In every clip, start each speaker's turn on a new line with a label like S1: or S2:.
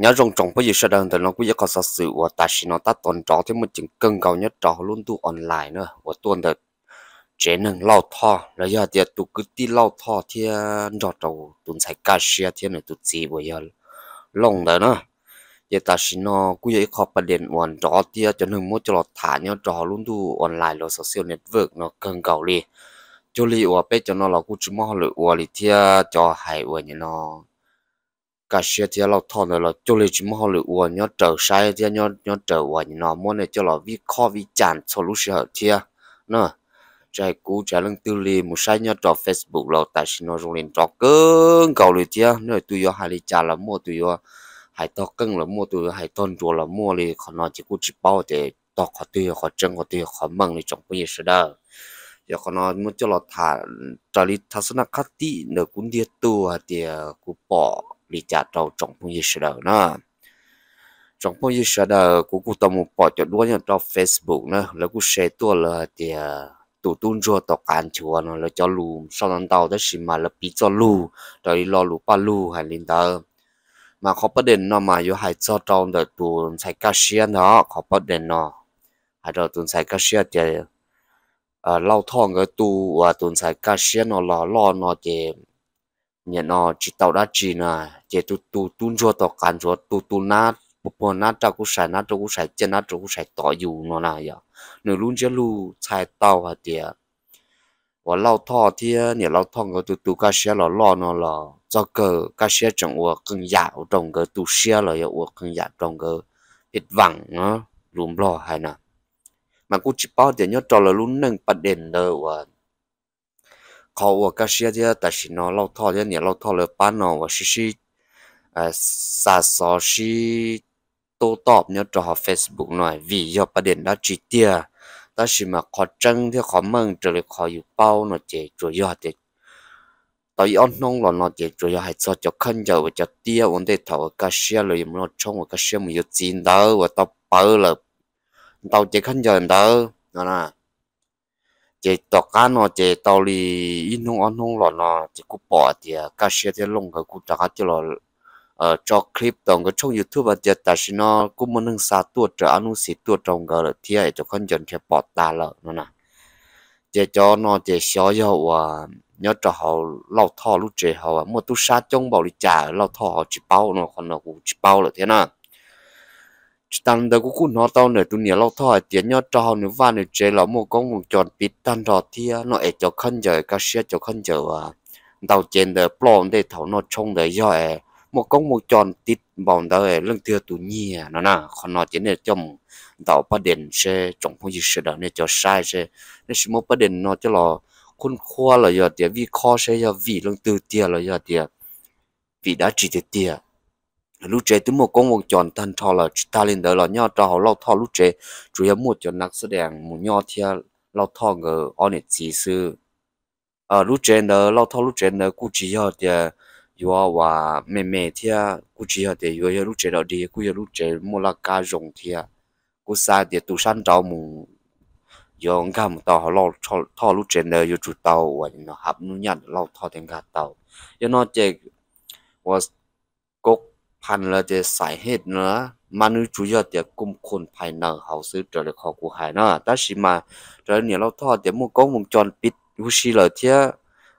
S1: nhớ rong trồng bây giờ sẽ đơn từ nó cũng giờ có sự sự và ta xin nó ta tuần trò thế một chừng cân cầu nhất trò luôn tu online nữa và tuần được chế năng lao thọ là giờ thì tu cứ đi lao thọ thì trò trò tuần sai cá xe thì nó tu gì bây giờ lòng đó nữa giờ ta xin nó cũng giờ có vấn đề hoàn trò thì cho nên muốn trò thả nhớ trò luôn tu online rồi social network nó cân cầu đi cho lý và bây cho nó là cũng chỉ mong lợi và thì cho hay và nhau cả xe thì là thọ này là cho lấy chỉ mà họ lựa uốn nhau trở sai thì nhau nhau trở uốn nó muốn này cho là vi khó vi chán cho lúc sẽ thì nè trái cú trái lưng tư li một sai nhau trò facebook là tại sao nó dùng lên trò cứng cầu lì thì nơi tụi yo hai lì chả là mua tụi yo hai to cứng là mua tụi yo hai tôn rùa là mua lì còn nói chỉ cú chỉ bao để to khó tụi yo khó chân khó tụi yo khó măng lì trong cái gì sự đó giờ còn nó muốn cho là thả trả lý thả số nào khác tí nửa cũng đi tu à thì cú bỏ lý trả trâu trọng phong gì sợ nó trọng phong gì sợ đờ của cụ tao một bỏ cho đuôi nhận cho facebook nó là cụ share tua là thì à, tụ tun rùa tàu cán chùa nó là cho lù sau đó tàu đó xì mà là bị cho lù rồi lo lù pa lù hay linh tờ mà có bất định nó mà yêu hay cho trâu đờ tụ xài cá xia nó có bất định nó hay đờ tụ xài cá xia thì à lau thong cái tụ và tụ xài cá xia nó là lò nó thì nhà nó chỉ tàu đã chỉ là chỉ tu tu tu cho tàu cản cho tu tu na bộ bộ na trâu cũng sai na trâu cũng sai chân na trâu cũng sai tỏ dù nó là vậy nếu luôn chứ lu sai tàu hả tiệt và lao thọ thì nhà lao thọ người tu tu cái xe là lo nó là cho cơ cái xe trong ua cưng dạ trong cơ tu xe là ua cưng dạ trong cơ ít vắng nó lùm lo hay nè mà cũng chỉ bảo để nhớ cho là luôn nâng bật đèn đời và khó của các xe thì ta chỉ nó lâu thọ thì nhà lâu thọ là bán nó và xí à xa xó xí nhớ cho Facebook nói vì do đã chỉ tia ta chỉ mà khó chân thì khó mừng trở lại khó yếu bao nó chế chủ yếu hạt tại ông nông là nó chế chủ yếu hạt cho cho khăn giờ cho tia vấn đề thầu các xe rồi nó trong các xe mình yếu chín và tao bơ là tao chế khăn giờ đó nó là chế tọt cá nó chế tàu lì in nung ăn nung lọ nó chế cú bỏ thì à, cá xe thì lông cái cú trả cá thì lọ ờ cho clip tổng cái trong youtube chế ta xin nó cú muốn nâng xa tua trở ăn à, nung xịt tua trong cái là thì ấy cho con dân thì bỏ ta lợ nó nè chế cho nó chế xóa yếu à nhớ cho họ lau thọ lúc chế họ à mà tu sa trong bảo đi trả lau thọ họ chỉ bao nó còn nó cũng chỉ bao là thế nào tăng đó cũng cũng nó tao nữa tu nhớ lâu thôi tiền nhau cho nữa và nữa chế là một con một chọn bít tăng đó thì nó ấy cho khăn giờ cái xe cho khăn giờ à đầu trên đời plon để thảo nó trông đời giỏi một công một tròn tít bọn đời lưng thừa tu nhi nó nà còn nó chỉ nên trong tạo bắt đền xe trong không gì xe đó này cho sai xe nên sự một bắt đền nó cho là khuôn khoa là giờ tiền vì kho xe giờ vì lưng từ tiền là giờ tiền vì đã chỉ tiền lúc trẻ tôi mua con một chọn thân trò là ta lên đó là nhau trò họ lau thọ lúc trẻ chủ yếu mua cho nặc sự đèn một nhau thia lau thọ ngờ on it chỉ sư ở lúc trẻ đó lau thọ lúc trẻ đó cũng chỉ họ thì yo và mẹ mẹ thia cũng chỉ họ thì yo lúc trẻ đó đi cũng yo lúc trẻ mua là cá rồng thia cũng xa thì tụ săn trò mù yo ngà một tàu họ lau thọ thọ lúc trẻ đó yo chủ tàu và nó hấp nó nhận lau thọ thành cả tàu yo nó chơi was cốc พันละเจสายเหตุเนาะมันุย์จุยเดียกุมคนภายในเขาซื้อเจะเลยขอกูหายเนาะแต่ชิมาเจอเนี่ยเราทอดเดี๋ยวมุกงวงจรปิดหูชีเลยเทีย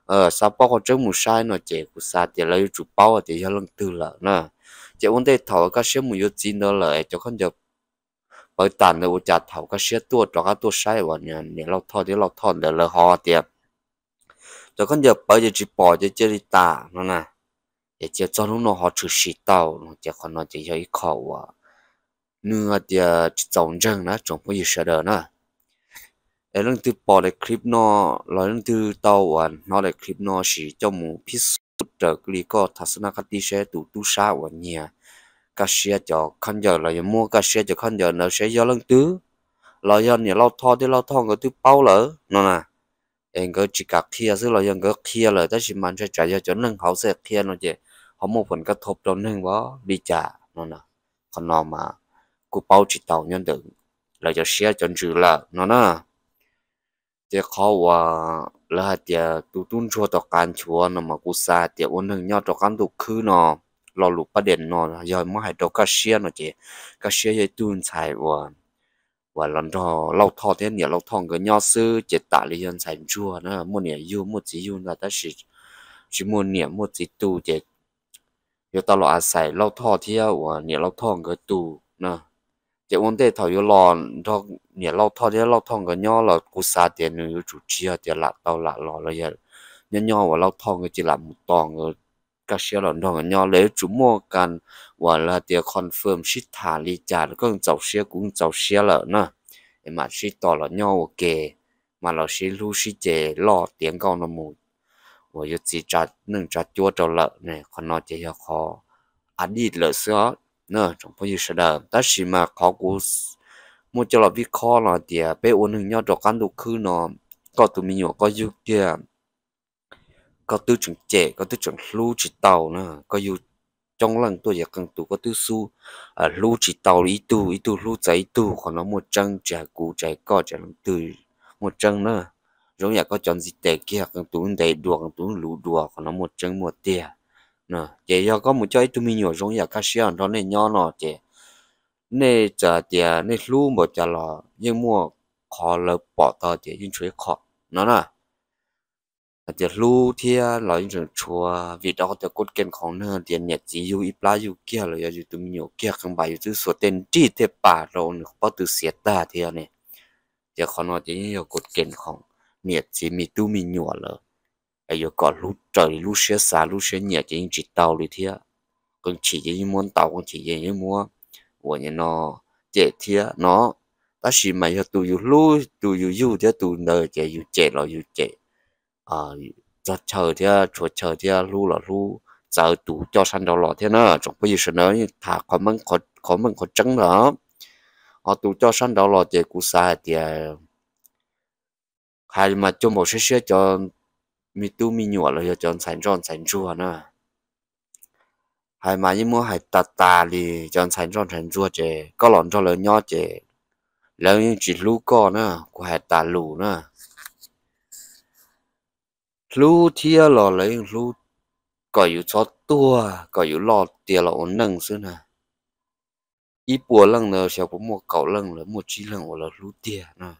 S1: เออซาปอเขาเจ้ามูชายเนาะเจกูซาเดี๋ยวเราจุเป้าเดี๋ยวยังตื่นละเนาะเจ้าวันเดียวเถก็เชื่อมือยุจีเนาะเลยเจ้าคนเดียวไปตันเลยอุจจาเถาก็เชื่อตัวจอก็ตัวใช่วันเนี่ยเนี่ยเราทอดเดี๋ยวเราทอดเดี๋ยวเราหอเดียวเจ้าคนเดียวไปจะจีปอจะเจริตาเนาะนะ้就走路呢，好出水道，就可能就要一口啊。那า总政呢，总้一舍得呢。ไอ้เเรื่องที่ปลดอนคลิปเน้ะเราเรื่องที่เต่าว่ะนอะในคลิปนอะสีเจ้าหมูพิสูจน์เด็กลีก็ทัศนคติเสียตูตูสาวันเนี่ย ก็เสียจะขั้นยาเราอย่ามัวก็เสียจะขั้นเยเนเราเสียเยเรื่องตื้อเรายันเนี่ยเราทอที่เราทอดก็ตื้อเป้าเหรอนั่นน่ะ เองก็จิกักเทียซึ่งเรายังก็เทียเลยแต่ชิมันจะจ่าจนเรื่องเขาเสียเทียเน่ะเจ้เขาโมผลกระทบตรงนึงว่าดีจ่านั่นน่ะคนนอมากูเป้าจิตเต่ายันถึงเราจะเสียจนจืดละนั่นน่ะเจ้าเขาว่าแล้วเจ้าตุตุนชัวต่อการชัวนั่นมากูซาเจ้าวันหนึ่งยอดต่อการตุคือเนาะเราหลุดประเด็นเนาะยอดไม่ให้ตัวก็เสียเนาะเจ้ก็เสียยตุนใช่ว่าว่าเราทอเราทอเท่เนี่ยเราทองก็ยอดซื้อเจตตาเรียนใส่ชัวนะมันเนี่ยยูมันจียูนะแต่สิสิมันเนี่ยมันจีตูเจยตลอดอาศัยเล่าท่อเที่ยวเนี่ยเล่าท่องก็ตูนะจะวันเดทอยู่รอนท่อเนี่ยเล่าท่อเที่ยวเล่าท่องก็ย่อเรากุศาเตียนอยู่จุดเชียเตียละเตาละหล่อเลยเนี่ยย่อว่าเล่าท่องก็จิละมุตองก็เชียร์หลอนท่องก็ย่อเลยจุ่มัวกันว่าละเตียคอนเฟิร์มชิดฐานลีจานก็เจ้าเชียกุ้งเจ้าเชียละนะไอ้มาชิดต่อละย่อโอเคมาเราชิลูชิเจล่อเตียงเก่าหนมู我就只找能找多着了呢，可能这些考啊，你了是啊，那种不就是的，但是嘛，考古莫叫了比考了的，被我能要着干都去呢，搞都没有搞有的，搞都成这，搞都成路知道呢，搞有。trong lần tôi giờ cần tụ có tư su à lu chỉ tàu ý tu ý tu lu giấy tu còn nó một chân trẻ cụ trẻ co trẻ lần một chân nữa rồi giờ có chọn gì tệ kia con tuấn đầy đùa con tún lù đùa còn nó một chân một tia nè chị do có một chơi tụi mình nhiều rồi giờ cá xia nó nên nhỏ nọ chị nên chờ tia nên lu một chờ lò nhưng mua khó lỡ bỏ tao chị nhưng chuối khó nó nè thì lu thì là những trường chùa vì đó thì cốt kiện ของ nó thì nhà chỉ yêu ít lá yêu kia rồi yêu tụi mình nhiều kia không bài yêu số tên chỉ thế bà rồi nó bắt từ xiết ta thì này thì còn nó thì nhiều cốt kiện ของ nhiệt chỉ mi tu mi nhủa lỡ ai giờ có lú trời lú xe xa lúc xe nhiệt chỉ chỉ tàu đi thia còn chỉ chỉ muốn tàu còn chỉ chỉ muốn của nhà nó chế thia nó ta chỉ mà giờ tu yêu lú tu yêu yêu thia tu nợ chế yêu chế lo yêu chế à cho chờ thia cho chờ thia lú là lú giờ tu cho san đầu lọ thia nữa trong bây giờ nó thà khó măng khó khó măng khó trắng nữa họ tu cho san đầu lọ chế cú sai thì hay mà cho một số số cho mi tu mi nhỏ là cho sản tròn sản chua nữa hay mà như mua hay tà tà thì cho sản tròn sản chua chè có lòn cho lớn nhỏ chè lớn chỉ lú co nữa của hay tà lù nữa lú thia lò lấy lú có yếu cho tua có yếu lò tiền là ổn nâng xưa ít bùa lần nữa sẽ có một cậu lần nữa một chi lần lú tiền nữa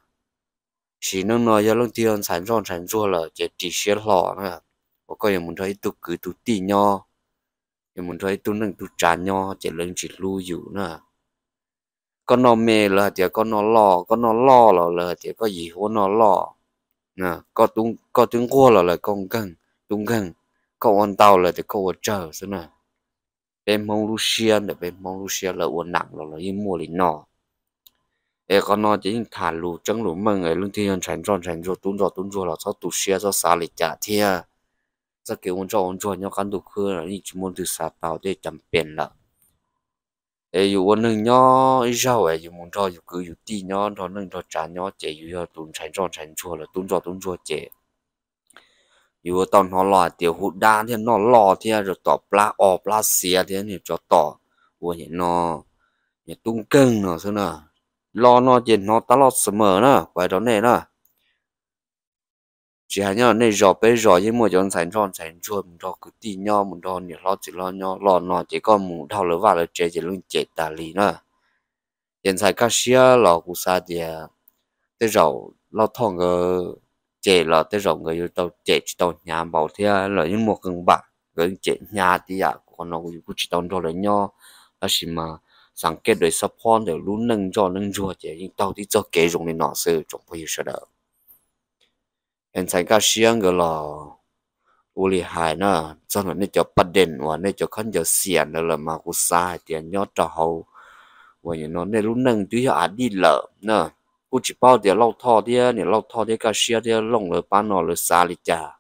S1: chỉ nó nói cho lúc tiền sản rong sản rua là chỉ chỉ xe lọ nữa có coi muốn thấy tụ cứ tụ tì nho muốn thấy tụ nâng tụ trà nho chỉ lên chỉ lưu dụ nữa con nó mê là thì con nó lo, con nó lo là là thì có gì hố nó lo. nè có tung có tung qua là là con gần tung gần có ăn tàu là thì có ở chờ thế nè bên mông Lucia để bên mông Lucia là uốn nặng là là im mua lì nọ เอก็นอจะยิ่งถ่านรูจังหลุมมึงไอ้ลุงที่ยันฉันจอนฉันจอตุ้นจอตุ้นจอเราชอบตุเชียชอบสาลิจ่าเทียจะเกี่ยวกับจออุ่นจอยกันตุคือนี่ชิมนตุสาเปล่าได้จำเป็นละเออยู่วันหนึ่งย่อไอ้เจ้าไอ้อยู่มุนจออยู่คืออยู่ตีย่อตอนหนึ่งตอนจานย่อเจอยู่ย่อตุ้นฉันจอนฉันจอเราตุ้นจอตุ้นจอเจอยู่ตอนนอนหล่อเตี๋ยวหูด้านเทียนนอนหล่อเทียจะต่อปลาออกปลาเสียเทียนเนี่ยจะต่อหัวเห็นนอเนี่ยตุ้งเก่งเนาะซะเนาะ lo nó chỉ nó ta lo sớm mở nữa vậy đó này nữa chỉ hay nhau này rõ bé rõ nhưng mà chọn sản chọn sản chuẩn đó cứ tin nhau mình đó nhiều lo chỉ lo nhau lo nó chỉ có một thao lỡ vào là chế chỉ luôn chế tà lì nữa hiện tại các xe à, lo cũng xa thì tới rõ lo thong ngờ chế là tới rõ người yêu tàu chế chỉ tàu nhà bảo thế là những một gần bạc gần chế nhà thì à còn nó cũng chỉ tàu đó là nhau là gì mà sáng kết đời sắp hòn để lũ nâng cho nâng rùa chế nhưng tao thì cho kế dùng nên nọ sự bây giờ đó em thấy các xiang người là u lì hài nó cho nên cho bắt đền và nên cho khăn cho xiên nữa là mà cũng sai tiền nhót cho hậu và nó nên lũ nâng tuy là đi lợ nữa cũng chỉ bao tiền thọ đi, nè lau thọ đi các xiang đi lông rồi bán rồi xa đi chả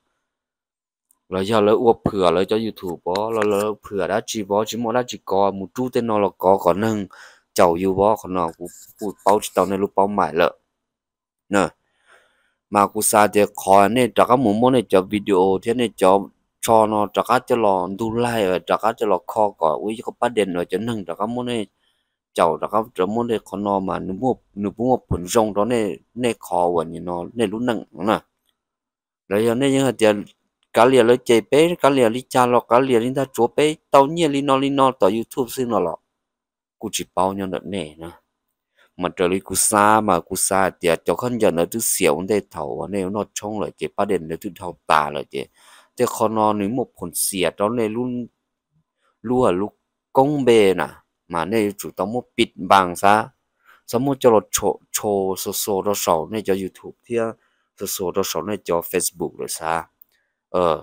S1: เราจะเลือกเผื่อเราจะยูทูบอเราเลือกเผื่อได้จีบอชิโมได้จีกอมูจูเตนอลกอก่อนหนึ่งเจ้ายู่บอขนาดกูปูดเป้าจีตอนในรูปเป้าหม่ยละนอะมากูซาเดคอนเนี่ยจักรหมุมมันเนี่ยจะวิดีโอเที่ยเนี่ยจะชอนอจักรจะลองดูไลน่จักรจะลองคอก่อนอุ้ยเขาประเด็นหน่อยจะหนึ่งจักรหมุมเนี่ยเจ้าจัก็จะมุนเนี่ยขนาดมาหนุ่มหนุ่มว่าผุนรงตอนเนี่ยเนี่ยคอวันนี้นอเนี่ยรุ่นหนึ่งนะแล้วยางเนี่ยยังเด cả liền lấy chế bé cả liền đi cha lọ cả liền đi ta chúa bé tao nhiên đi nó đi nó tao youtube xin nó lọ cụ chỉ bao nhiêu đợt nè nè mà trời lại cụ xa mà cụ xa thì à, cho khăn giờ nó thứ xỉu để thầu nếu nó trông lại chế ba đền nó thứ thầu tà lại chế thế khó nó nếu một phần xỉa đó này luôn luôn là lúc công bê nè mà này chủ tao một bịt bằng xa sau một cho nó chỗ chỗ số số đó sầu này cho youtube thì số số đó sầu này cho facebook rồi sao เออ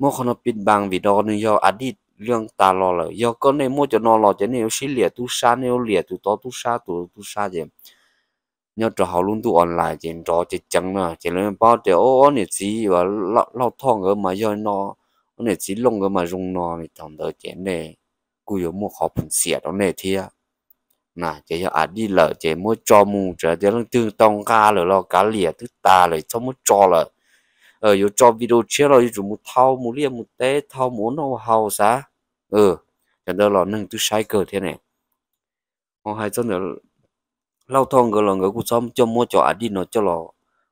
S1: มัวคนปิดบังวิดอนึงยออดีตเรื่องตาลอเลยยอก็ในมัวจะนอลอจะเนี่ยชิเหลียตุชาเนี่ยเหลียตุตอตุชาตุตุชาเจมเนี่ยจะหาลุ่นตุออนไลน์เจมจอจะจังนะเจเลยป้าเดี๋ยวโอ้เนี่ยจีว่าเล่าเล่าท่องเออมายอนอเนี่ยจีลงเออมารงนอเนี่ยตอนเดอเจเนี่ยกูอยู่มัวขอผลเสียตรงเนี่ยเทียน่ะเจะอาจดีเลยเจมัวจอมูเจะเดี๋ยวต้องตึงตองกาเลยเรากาเหลียตุตาเลยสมมติจอเลย ờ yo cho video chia lo yo mu thao mu lia mu té thao mu nó hào sa ờ cái đó là nâng tu sai cờ thế này họ hai chân nữa lao thong cái là người cũng sống cho mua cho ăn đi nó cho lò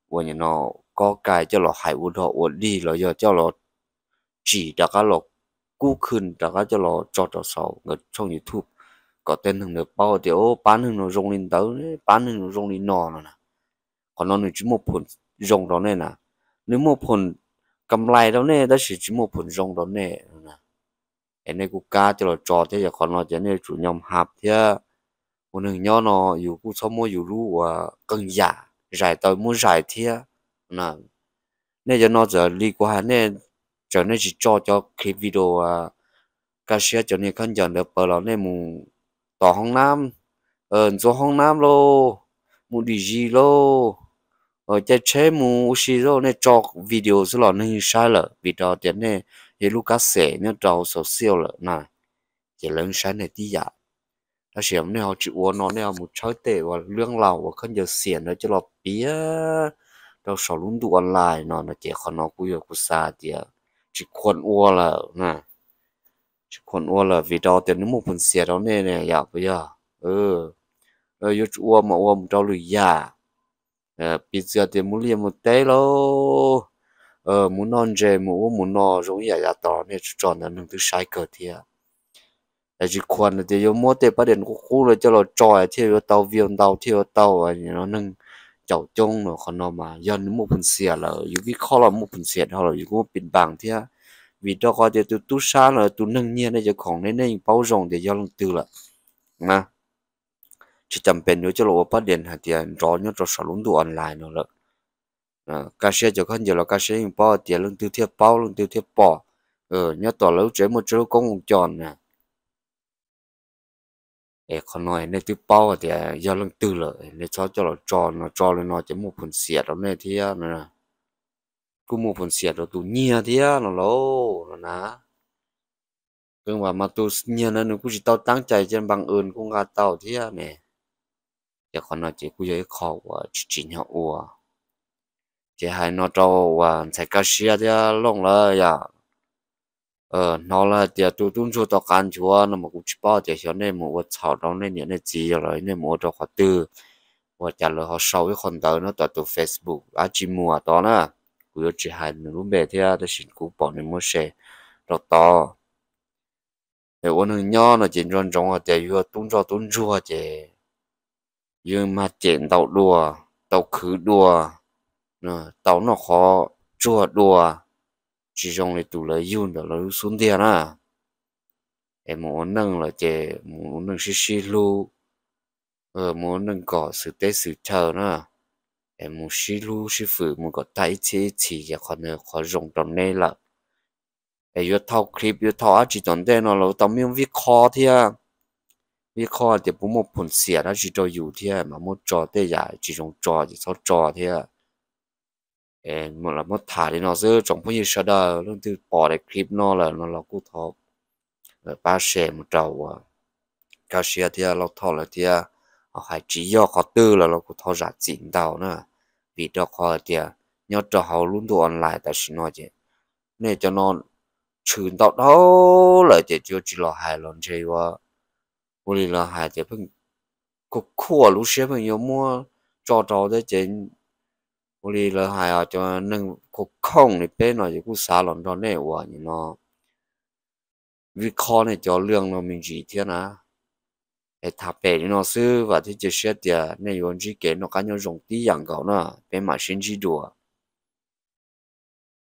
S1: của nhà nó có cái cho lò hải uốn họ uốn đi rồi giờ cho lò chỉ đã cái lò cú khын đã cá cho lò cho cho sáu người trong youtube có tên thằng được bao thì bán thằng nó rong lên tới bán thằng nó rong lên nò nè còn nó nữa chỉ một phần rong đó này nè nếu mua phần cầm lại đó nè đó chỉ chỉ một phần rong đó nè em này cũng cá cho là cho thế giờ còn nó chỉ nên chủ nhóm hạp thế một hình nhỏ nó dù cũng sống mua dù rú và cần giả giải tới muốn giải thế nè nên cho nó giờ đi qua nè cho nên chỉ cho cho cái video à cá sấu cho nên không nhận được bờ là nên mù tỏ hong nam ờ cho hong nam lô mù đi gì lô เจะใช้มูชิโรเนจอกวิดีโอสลอนึงใช่หรอวิดีโอเดี๋ยวนี้ยูรุกัสเซ่เนี่ยจอกโซเชียลเลยนะจะเล่นใช้ในที่ยาถ้าเสียงเนี่ยเอาจิวอนเนี่ยเอาหมดใช้เตะว่าเรื่องเราว่าขึ้นจะเสียงเ่าจะหลบปี๊ยเราสอนดูออนไลน์นอะเจคอนอกุยกุซาเดียจิควนอ้วแล้วนะจิควนอ้วแล้วิดีโอเดี๋ยวนี่มูพุ่นเสียเราเนี่ยเนี่ยอยากไปยาเออเออยูอ้วนมาอ้วนุดเราหรือยา bây giờ thì muốn liền một té lô ờ muốn non dề muốn muốn nọ rồi giờ giờ tỏ này chọn là nâng thứ sai cờ thì à là chỉ quan thì yo mua thì bắt điện của khu rồi cho nó tròi thì yo tàu viên tàu thì yo tàu à nó nâng chậu trông nó còn nó mà giờ nếu một phần xẻ là những cái kho là một phần xẻ hoặc là những cái bình bằng thì à vì cho có thể tôi tu xa là tôi nâng nhiên này cho còn nên nên bao rộng để do lòng từ là mà chỉ tầm bên nhớ cho lộ phát điện hạt tiền rõ nhớ cho sở lúng đồ online nữa lợn cá xe cho khăn giờ là cá xe hình bao tiền lương tiêu thiệp bao lương tiêu thiệp bỏ ờ nhớ tỏ lâu chế một chỗ công một tròn nè ê còn nói này tiêu bao thì giờ à, lương tư lợi nên cho cho nó tròn nó tròn lên nó chỉ một phần xẹt đó này thì nè cứ một phần xẹt đó tụ nhia thì nó lâu nó ná nhưng mà mà tụ nhia nó cũng chỉ tao tăng chạy trên bằng ơn cũng gạt tao thì nè giờ còn nói chỉ cú giới khó và chỉ chỉ nhau ua chỉ hai nó trâu và sẽ gì đó thì long là giờ ờ nó là thì tu tu cho tao can chúa nó mà cũng chỉ bao thì hiện nay mua chảo đó nên những cái gì rồi nên mua cho họ tư và trả lời họ sau với con tớ nó tao tu facebook á chỉ mua đó nè cú giới chỉ hai nó lúc bề thì tao xin cú bỏ nên mua xe đó, to để ôn nhau nó chỉ tròn tròn ở đây vừa tung cho tung chúa chứ nhưng mà tiền tàu đùa tàu khứ đùa tàu nó khó chua đùa chỉ trong này tụ lấy yun đó là xuống tiền à em muốn nâng là chè muốn nâng xí xí lu ờ muốn nâng cỏ sự tế sự chờ nữa em muốn xí lu xí phử muốn có tay chế chỉ và khó nữa khó dùng trong này là em vừa thao clip vừa thao chỉ tồn đây nó lâu tao miếng viết khó thiệt à vì thì thì bố là là thả nó bỏ 你靠的不么碰线了，去找油的嘛，么找的呀，这种找的操找的，哎，么了么他的那是总不一说的，那都包的 clip nó nó nó là là là là thọ ba trâu tư giả 那了，那老骨头，呃，把谁么找啊？搞些的老套了的，啊，还只要好得了，老骨头啥劲道呢？vì đó khó tiền nhớ cho họ luôn đồ online tại xin nói chứ nên cho nó chuyển tao đâu là để cho chỉ là hai lần chơi quá 我里了还得碰，可可路些朋友么找找的钱，我里了还要叫能可空的边了就顾啥人到那我你咯，วิเคราะห์ในจอเรื่องเรามีจีเทียนะไอ้ถ้าเป็นเราซื้อว่าที่จะเชื่อเดียในวันที่เก่งเราการยังรงตีอย่างเก่านะเป็นมาชินจีดัว